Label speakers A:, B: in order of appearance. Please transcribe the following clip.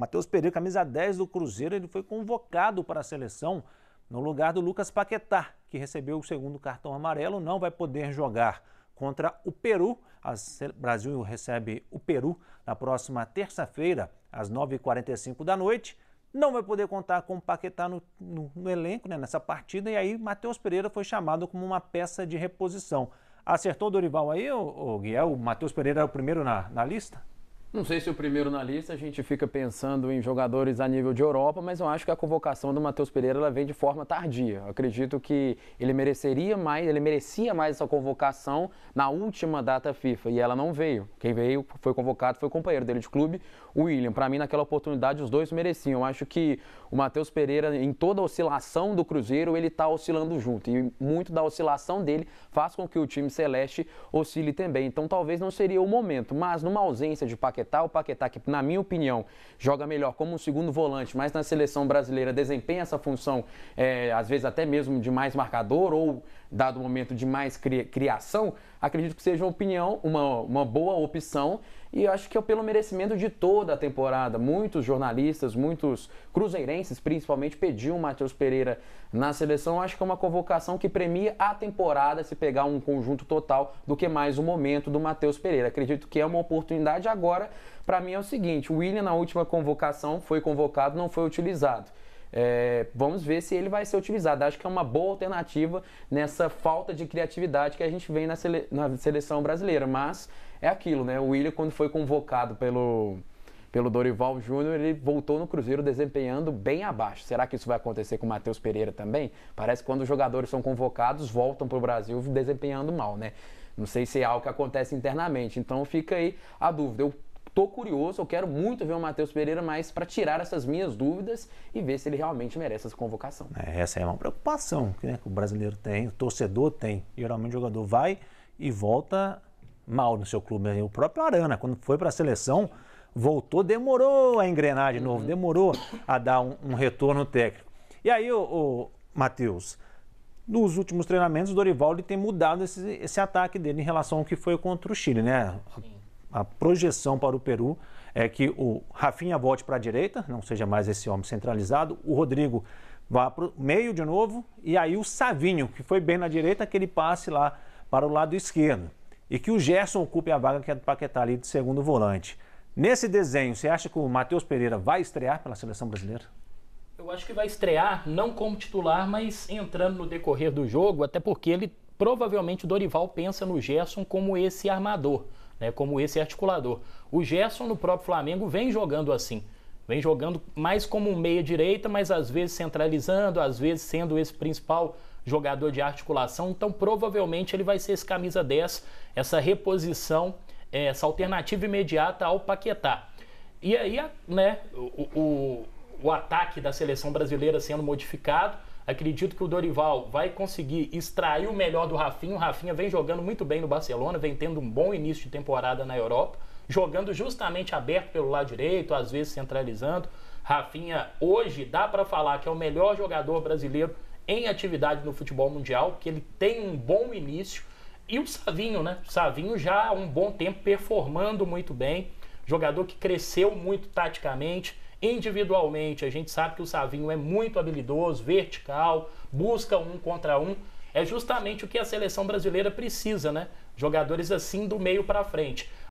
A: Matheus Pereira, camisa 10 do Cruzeiro, ele foi convocado para a seleção no lugar do Lucas Paquetá, que recebeu o segundo cartão amarelo, não vai poder jogar contra o Peru. O Brasil recebe o Peru na próxima terça-feira, às 9h45 da noite. Não vai poder contar com o Paquetá no, no, no elenco né, nessa partida, e aí Matheus Pereira foi chamado como uma peça de reposição. Acertou o Dorival aí, o, o Guiel? O Matheus Pereira é o primeiro na, na lista?
B: Não sei se o primeiro na lista, a gente fica pensando em jogadores a nível de Europa, mas eu acho que a convocação do Matheus Pereira ela vem de forma tardia. Eu acredito que ele mereceria mais, ele merecia mais essa convocação na última data FIFA e ela não veio. Quem veio, foi convocado, foi o companheiro dele de clube, o William. Para mim, naquela oportunidade, os dois mereciam. Eu acho que o Matheus Pereira, em toda a oscilação do Cruzeiro, ele está oscilando junto. E muito da oscilação dele faz com que o time celeste oscile também. Então talvez não seria o momento, mas numa ausência de Paquetá, Paquetá. O Paquetá, que na minha opinião joga melhor como um segundo volante, mas na seleção brasileira desempenha essa função, é, às vezes até mesmo de mais marcador ou, dado o momento, de mais criação, acredito que seja uma opinião, uma, uma boa opção e acho que é pelo merecimento de toda a temporada. Muitos jornalistas, muitos cruzeirenses principalmente, pediam o Matheus Pereira na seleção. Acho que é uma convocação que premia a temporada se pegar um conjunto total do que mais o momento do Matheus Pereira. Acredito que é uma oportunidade agora para mim é o seguinte: o William, na última convocação, foi convocado, não foi utilizado. É, vamos ver se ele vai ser utilizado. Acho que é uma boa alternativa nessa falta de criatividade que a gente vê na, sele... na seleção brasileira. Mas é aquilo, né? O William, quando foi convocado pelo, pelo Dorival Júnior, ele voltou no Cruzeiro desempenhando bem abaixo. Será que isso vai acontecer com o Matheus Pereira também? Parece que quando os jogadores são convocados, voltam para o Brasil desempenhando mal, né? Não sei se é algo que acontece internamente. Então fica aí a dúvida. Eu tô curioso, eu quero muito ver o Matheus Pereira, mas para tirar essas minhas dúvidas e ver se ele realmente merece essa convocação.
A: É, essa é uma preocupação né, que o brasileiro tem, o torcedor tem. Geralmente o jogador vai e volta mal no seu clube. Né? O próprio Arana, quando foi para a seleção, voltou, demorou a engrenar de novo, uhum. demorou a dar um, um, retorno técnico. E aí, o, o Matheus, nos últimos treinamentos, o Dorival ele tem mudado esse, esse ataque dele em relação ao que foi contra o Chile, né? Sim a projeção para o Peru é que o Rafinha volte para a direita, não seja mais esse homem centralizado, o Rodrigo vá para o meio de novo, e aí o Savinho, que foi bem na direita, que ele passe lá para o lado esquerdo. E que o Gerson ocupe a vaga que é do Paquetá ali de segundo volante. Nesse desenho, você acha que o Matheus Pereira vai estrear pela seleção brasileira?
C: Eu acho que vai estrear, não como titular, mas entrando no decorrer do jogo, até porque ele provavelmente o Dorival pensa no Gerson como esse armador né, como esse articulador. O Gerson no próprio Flamengo vem jogando assim. Vem jogando mais como um meia-direita, mas às vezes centralizando, às vezes sendo esse principal jogador de articulação. Então, provavelmente, ele vai ser esse camisa 10, essa reposição, eh, essa alternativa imediata ao Paquetá. E aí, né, o, o, o ataque da seleção brasileira sendo modificado Acredito que o Dorival vai conseguir extrair o melhor do Rafinha. O Rafinha vem jogando muito bem no Barcelona, vem tendo um bom início de temporada na Europa, jogando justamente aberto pelo lado direito, às vezes centralizando. Rafinha, hoje dá para falar que é o melhor jogador brasileiro em atividade no futebol mundial, que ele tem um bom início. E o Savinho, né? O Savinho já há um bom tempo performando muito bem, jogador que cresceu muito taticamente individualmente. A gente sabe que o Savinho é muito habilidoso, vertical, busca um contra um. É justamente o que a seleção brasileira precisa, né? Jogadores assim do meio para frente.